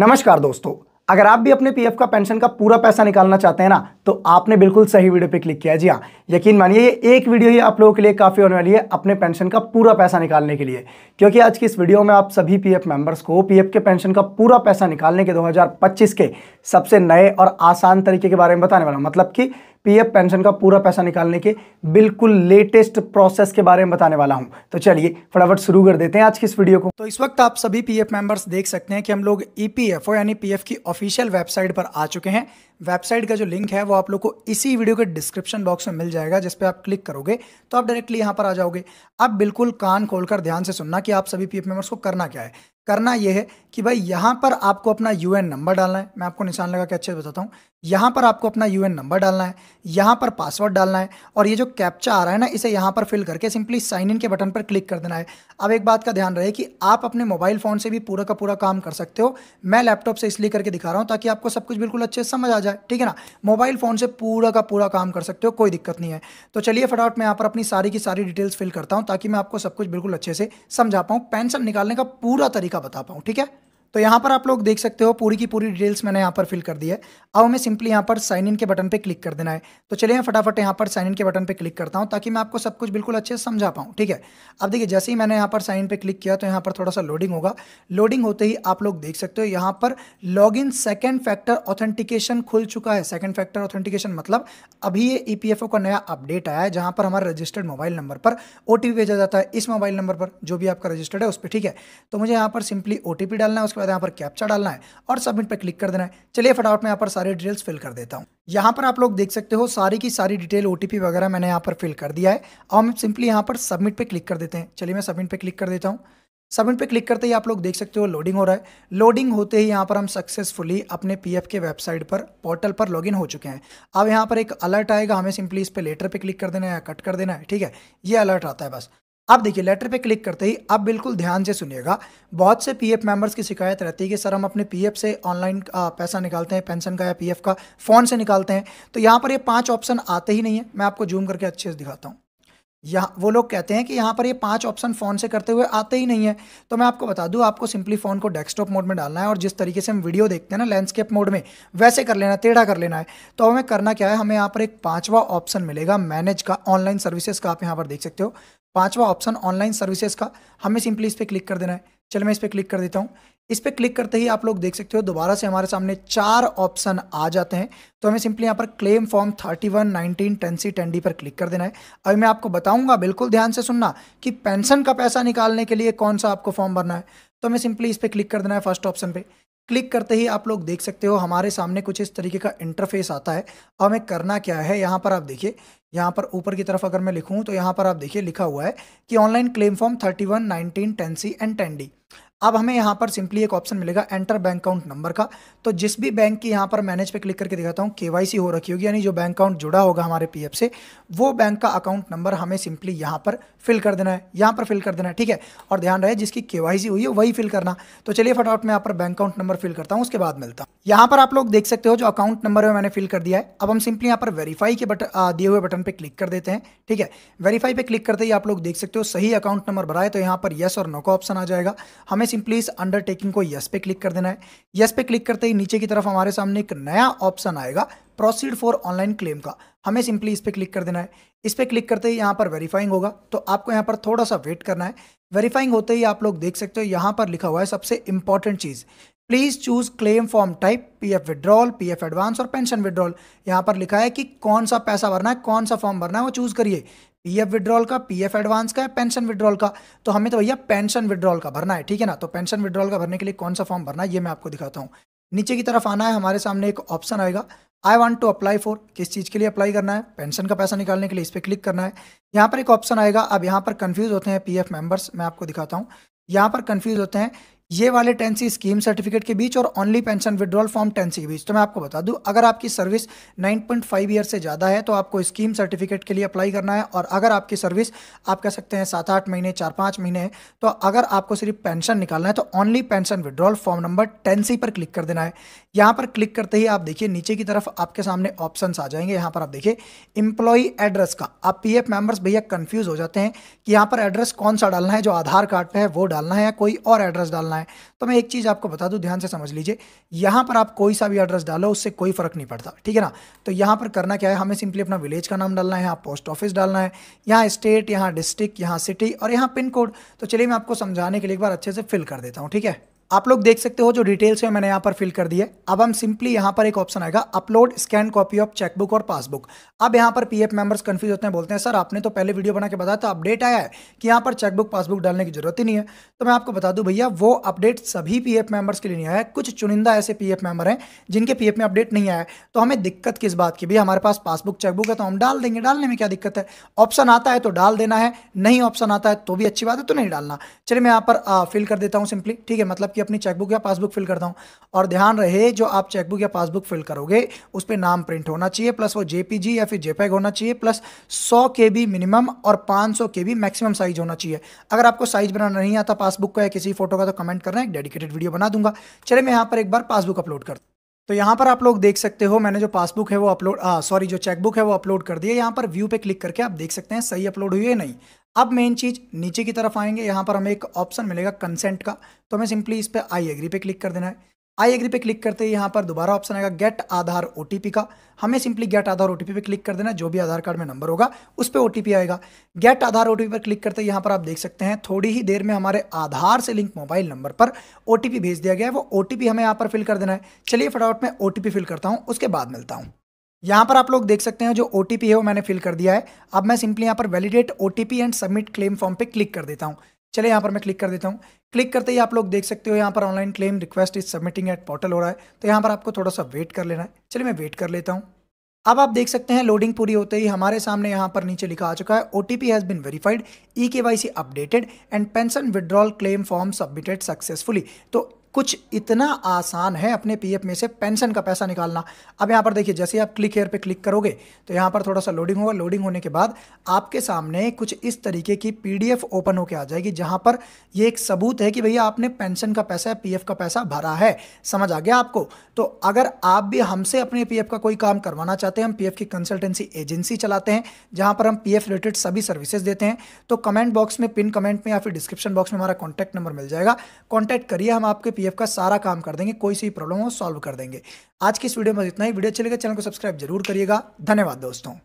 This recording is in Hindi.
नमस्कार दोस्तों अगर आप भी अपने पीएफ का पेंशन का पूरा पैसा निकालना चाहते हैं ना तो आपने बिल्कुल सही वीडियो पे क्लिक किया जी हाँ यकीन मानिए ये एक वीडियो ही आप लोगों के लिए काफ़ी होने वाली है अपने पेंशन का पूरा पैसा निकालने के लिए क्योंकि आज की इस वीडियो में आप सभी पीएफ मेंबर्स को पीएफ के पेंशन का पूरा पैसा निकालने के दो के सबसे नए और आसान तरीके के बारे में बताने वाला मतलब कि पीएफ पेंशन का पूरा पैसा निकालने के बिल्कुल लेटेस्ट प्रोसेस के बारे में बताने वाला हूं तो चलिए फटाफट शुरू कर देते हैं आज की इस वीडियो को तो इस वक्त आप सभी पीएफ मेंबर्स देख सकते हैं कि हम लोग ईपीएफओ यानी पीएफ की ऑफिशियल वेबसाइट पर आ चुके हैं वेबसाइट का जो लिंक है वो आप लोग को इसी वीडियो के डिस्क्रिप्शन बॉक्स में मिल जाएगा जिस पर आप क्लिक करोगे तो आप डायरेक्टली यहाँ पर आ जाओगे अब बिल्कुल कान खोलकर ध्यान से सुनना कि आप सभी पी मेंबर्स को करना क्या है करना यह है कि भाई यहाँ पर आपको अपना यू नंबर डालना है मैं आपको निशान लगा के अच्छे से बताता हूँ यहाँ पर आपको अपना यू नंबर डालना है यहाँ पर पासवर्ड डालना है और ये जो कैप्चा आ रहा है ना इसे यहाँ पर फिल करके सिंपली साइन इन के बटन पर क्लिक कर देना है अब एक बात का ध्यान रहे कि आप अपने मोबाइल फ़ोन से भी पूरा का पूरा काम कर सकते हो मैं लैपटॉप से इसलिए करके दिखा रहा हूँ ताकि आपको सब कुछ बिल्कुल अच्छे समझ आ जाए है ठीक है ना मोबाइल फ़ोन से पूरा का पूरा काम कर सकते हो कोई दिक्कत नहीं है तो चलिए फटाफट मैं यहाँ पर अपनी सारी की सारी डिटेल्स फिल करता हूँ ताकि मैं आपको सब कुछ बिल्कुल अच्छे से समझा पाऊँ पेंशन निकालने का पूरा तरीका बता पाऊँ ठीक है तो यहाँ पर आप लोग देख सकते हो पूरी की पूरी डिटेल्स मैंने यहाँ पर फिल कर दी है अब हमें सिंपली यहाँ पर साइन इन के बटन पे क्लिक कर देना है तो चलिए फटाफट यहाँ पर साइन इन के बटन पे क्लिक करता हूँ ताकि मैं आपको सब कुछ बिल्कुल अच्छे से समझा पाऊँ ठीक है अब देखिए जैसे ही मैंने यहाँ पर साइन इन पे क्लिक किया तो यहाँ पर थोड़ा सा लोडिंग होगा लोडिंग होते ही आप लोग देख सकते हो यहाँ पर log in second factor authentication खुल चुका है सेकेंड फैक्टर ऑथेंटिकेशन मतलब अभी ये ई e का नया अपडेट आया है जहाँ पर हमारे रजिस्टर्ड मोबाइल नंबर पर ओ भेजा जाता है इस मोबाइल नंबर पर जो भी आपका रजिस्टर्ड है उस पर ठीक है तो मुझे यहाँ पर सिंपली ओ डालना है उसके बाद यहाँ पर कैप्चा डालना है और सबमिट पर क्लिक कर देना है चलिए फटाफट में यहाँ पर सारी डिटेल्स फिल कर देता हूँ यहाँ पर आप लोग देख सकते हो सारी की सारी डिटेल ओ वगैरह मैंने यहाँ पर फिल कर दिया है और हम सिंपली यहाँ पर सबमिट पर क्लिक कर देते हैं चलिए मैं सबमिट पर क्लिक कर देता हूँ सबमिट पे क्लिक करते ही आप लोग देख सकते हो लोडिंग हो रहा है लोडिंग होते ही यहाँ पर हम सक्सेसफुली अपने पीएफ के वेबसाइट पर पोर्टल पर लॉगिन हो चुके हैं अब यहाँ पर एक अलर्ट आएगा हमें सिंपली इस पे लेटर पे क्लिक कर देना है या कट कर देना है ठीक है ये अलर्ट आता है बस अब देखिए लेटर पे क्लिक करते ही अब बिल्कुल ध्यान से सुनिएगा बहुत से पीएफ मेंबर्स की शिकायत रहती है कि सर हम अपने पीएफ से ऑनलाइन पैसा निकालते हैं पेंशन का या पीएफ का फ़ोन से निकालते हैं तो यहाँ पर ये पांच ऑप्शन आते ही नहीं है मैं आपको जूम करके अच्छे से दिखाता हूँ यहाँ वो लोग कहते हैं कि यहाँ पर ये पांच ऑप्शन फ़ोन से करते हुए आते ही नहीं है तो मैं आपको बता दूँ आपको सिंपली फ़ोन को डेस्कटॉप मोड में डालना है और जिस तरीके से हम वीडियो देखते हैं ना लैंडस्केप मोड में वैसे कर लेना है टेढ़ा कर लेना है तो हमें करना क्या है हमें यहाँ पर एक पाँचवा ऑप्शन मिलेगा मैनेज का ऑनलाइन सर्विसेज का आप यहाँ पर देख सकते हो पाँचवा ऑप्शन ऑनलाइन सर्विसेज का हमें सिंपली इस पर क्लिक कर देना है चल मैं इस पर क्लिक कर देता हूँ इस पर क्लिक करते ही आप लोग देख सकते हो दोबारा से हमारे सामने चार ऑप्शन आ जाते हैं तो हमें सिंपली यहाँ पर claim form thirty one nineteen ten C ten D पर क्लिक कर देना है अभी मैं आपको बताऊंगा बिल्कुल ध्यान से सुनना कि पेंशन का पैसा निकालने के लिए कौन सा आपको फॉर्म भरना है तो हमें सिंपली इस पर क्लिक कर देना है फर्स्ट ऑप्शन पे क्लिक करते ही आप लोग देख सकते हो हमारे सामने कुछ इस तरीके का इंटरफेस आता है और हमें करना क्या है यहाँ पर आप देखिए यहाँ पर ऊपर की तरफ अगर मैं लिखूँ तो यहाँ पर आप देखिए लिखा हुआ है कि online claim form thirty one nineteen ten C and ten D अब हमें यहाँ पर सिंपली एक ऑप्शन मिलेगा एंटर बैंक अकाउंट नंबर का तो जिस भी बैंक की यहाँ पर मैनेज पे क्लिक करके दिखाता हूँ केवाईसी हो रखी होगी यानी जो बैंक अकाउंट जुड़ा होगा हमारे पीएफ से वो बैंक का अकाउंट नंबर हमें सिंपली यहाँ पर फिल कर देना है यहाँ पर फिल कर देना है ठीक है और ध्यान रहे जिसकी के हुई है वही फिल करना तो चलिए फटाफट मैं यहाँ पर बैंक अकाउंट नंबर फिल करता हूँ उसके बाद मिलता हूँ यहां पर आप लोग देख सकते हो जो अकाउंट नंबर है मैंने फिल कर दिया है अब हम सिंपली यहाँ पर वेरीफाई के बटन दिए हुए बटन पे क्लिक कर देते हैं ठीक है वेरीफाई पे क्लिक करते ही आप लोग देख सकते हो सही अकाउंट नंबर भरा है तो यहाँ पर यस और नो का ऑप्शन आ जाएगा हमें सिंपली इस अंडरटेकिंग को यस पे क्लिक कर देना है यस पे क्लिक करते ही नीचे की तरफ हमारे सामने एक नया ऑप्शन आएगा प्रोसीड फॉर ऑनलाइन क्लेम का हमें सिंपली इस पर क्लिक कर देना है इस पर क्लिक करते ही यहाँ पर वेरीफाइंग होगा तो आपको यहाँ पर थोड़ा सा वेट करना है वेरीफाइंग होते ही आप लोग देख सकते हो यहाँ पर लिखा हुआ है सबसे इंपॉर्टेंट चीज़ please choose claim form type P F withdrawal F advance और पेंशन विड्रॉल यहां पर लिखा है कि कौन सा पैसा भरना है कौन सा फॉर्म भरना है वो चूज करिए पी एफ विड्रॉल का पी एफ एडवांस का पेंशन विड्रॉल का तो हमें तो भैया पेंशन विड्रॉल का भरना है ठीक है ना तो पेंशन विड्रॉल का भरने के लिए कौन सा फॉर्म भरना है ये मैं आपको दिखाता हूँ नीचे की तरफ आना है हमारे सामने एक ऑप्शन आएगा I want to apply for किस चीज़ के लिए अप्लाई करना है पेंशन का पैसा निकालने के लिए इस पर क्लिक करना है यहाँ पर एक ऑप्शन आएगा अब यहाँ पर कन्फ्यूज़ होते हैं पी एफ मेंबर्स मैं आपको दिखाता हूँ यहाँ पर कन्फ्यूज़ होते हैं ये वाले टेंसी स्कीम सर्टिफिकेट के बीच और only pension withdrawal form ten C के बीच तो मैं आपको बता दूं अगर आपकी सर्विस 9.5 पॉइंट ईयर से ज़्यादा है तो आपको स्कीम सर्टिफिकेट के लिए अप्लाई करना है और अगर आपकी सर्विस आप कह सकते हैं सात आठ महीने चार पाँच महीने है तो अगर आपको सिर्फ पेंशन निकालना है तो only pension withdrawal form number ten C पर क्लिक कर देना है यहाँ पर क्लिक करते ही आप देखिए नीचे की तरफ आपके सामने ऑप्शन आ जाएंगे यहाँ पर आप देखिए इम्प्लॉई एड्रेस का आप पी एफ भैया कन्फ्यूज़ हो जाते हैं कि यहाँ पर एड्रेस कौन सा डालना है जो आधार कार्ड पर है वो डालना है या कोई और एड्रेस डालना है है तो मैं एक चीज़ आपको बता दूं ध्यान से समझ लीजिए यहां पर आप कोई सा भी एड्रेस डालो उससे कोई फ़र्क नहीं पड़ता ठीक है ना तो यहां पर करना क्या है हमें सिंपली अपना विलेज का नाम डालना है यहाँ पोस्ट ऑफिस डालना है यहाँ स्टेट यहाँ डिस्ट्रिक्ट यहाँ सिटी और यहाँ पिन कोड तो चलिए मैं आपको समझाने के लिए एक बार अच्छे से फिल कर देता हूँ ठीक है आप लोग देख सकते हो जो डिटेल्स है मैंने यहाँ पर फिल कर दिए अब हम सिंपली यहाँ पर एक ऑप्शन आएगा upload scan copy of chequebook और पासबुक अब यहाँ पर पीएफ मेंबर्स कंफ्यूज होते हैं बोलते हैं सर आपने तो पहले वीडियो बना के बताया था अपडेट आया है कि यहाँ पर चेकबुक पासबुक डालने की जरूरत ही नहीं है तो मैं आपको बता दूँ भैया वो अपडेट सभी पी मेंबर्स के लिए नहीं आया है कुछ चुनिंदा ऐसे पी मेंबर हैं जिनके पी में अपडेट नहीं आया तो हमें दिक्कत किस बात की भैया हमारे पास पासबुक चेकबुक है तो हम डाल देंगे डालने में क्या दिक्कत है ऑप्शन आता है तो डाल देना है नहीं ऑप्शन आता है तो भी अच्छी बात है तो नहीं डालना चलिए मैं यहाँ पर फिल कर देता हूँ सिंपली ठीक है मतलब आपकी अपनी चेकबुक या पासबुक फिल करता हूँ और ध्यान रहे जो आप चेकबुक या पासबुक फिल करोगे उस पर नाम प्रिंट होना चाहिए प्लस वो जेपीजी या फिर जेपैग e होना चाहिए प्लस सौ के बी मिनिमम और पाँच सौ के बी मैक्सिमम साइज होना चाहिए अगर आपको साइज बनाना नहीं आता पासबुक का या किसी फोटो का तो कमेंट करना एक डेडिकेटेड वीडियो बना दूंगा चले मैं यहाँ पर एक बार पासबुक अपलोड करता तो यहाँ पर आप लोग देख सकते हो मैंने जो पासबुक है वो अपलोड सॉरी जो चेकबुक है वो अपलोड कर दिया यहाँ पर व्यू पे क्लिक करके आप देख सकते हैं सही अपलोड हुई है नहीं अब मेन चीज़ नीचे की तरफ आएंगे यहाँ पर हमें एक ऑप्शन मिलेगा कंसेंट का तो हमें सिंपली इस पर आई एग्री पे क्लिक कर देना है आई एग्री पे क्लिक करते ही यहाँ पर दोबारा ऑप्शन आएगा गेट आधार ओ का हमें सिंपली गेट आधार ओ पे क्लिक कर देना जो भी आधार कार्ड में नंबर होगा उस पर ओ आएगा गेट आधार ओ पर क्लिक करते यहाँ पर आप देख सकते हैं थोड़ी ही देर में हमारे आधार से लिंक मोबाइल नंबर पर ओ भेज दिया गया है वो ओ हमें यहाँ पर फिल कर देना है चलिए फटाफट मैं ओ फिल करता हूँ उसके बाद मिलता हूँ यहाँ पर आप लोग देख सकते हैं जो ओ है वो मैंने फिल कर दिया है अब मैं सिंपली यहाँ पर validate O and submit claim form पे क्लिक कर देता हूँ चले यहाँ पर मैं क्लिक कर देता हूँ क्लिक करते ही आप लोग देख सकते हो यहाँ पर online claim request is submitting at portal हो रहा है तो यहाँ पर आपको थोड़ा सा वेट कर लेना है चलिए मैं वेट कर लेता हूँ अब आप देख सकते हैं लोडिंग पूरी होते ही हमारे सामने यहाँ पर नीचे लिखा आ चुका है O T P has been verified E K Y C updated and pension withdrawal claim form submitted successfully तो कुछ इतना आसान है अपने पीएफ में से पेंशन का पैसा निकालना अब यहाँ पर देखिए जैसे आप क्लिक हेयर पे क्लिक करोगे तो यहाँ पर थोड़ा सा लोडिंग होगा लोडिंग होने के बाद आपके सामने कुछ इस तरीके की पीडीएफ ओपन होकर आ जाएगी जहाँ पर ये एक सबूत है कि भैया आपने पेंशन का पैसा पी का पैसा भरा है समझ आ गया आपको तो अगर आप भी हमसे अपने पी का कोई काम करवाना चाहते हैं हम पी की कंसल्टेंसी एजेंसी चलाते हैं जहाँ पर हम पी रिलेटेड सभी सर्विसेज देते हैं तो कमेंट बॉक्स में पिन कमेंट में या फिर डिस्क्रिप्शन बॉक्स में हमारा कॉन्टैक्ट नंबर मिल जाएगा कॉन्टैक्ट करिए हम आपके पीएफ का सारा काम कर देंगे कोई सी प्रॉब्लम हो सॉल्व कर देंगे आज की इस वीडियो में इतना ही वीडियो अच्छी लगे तो चैनल को सब्सक्राइब जरूर करिएगा धन्यवाद दोस्तों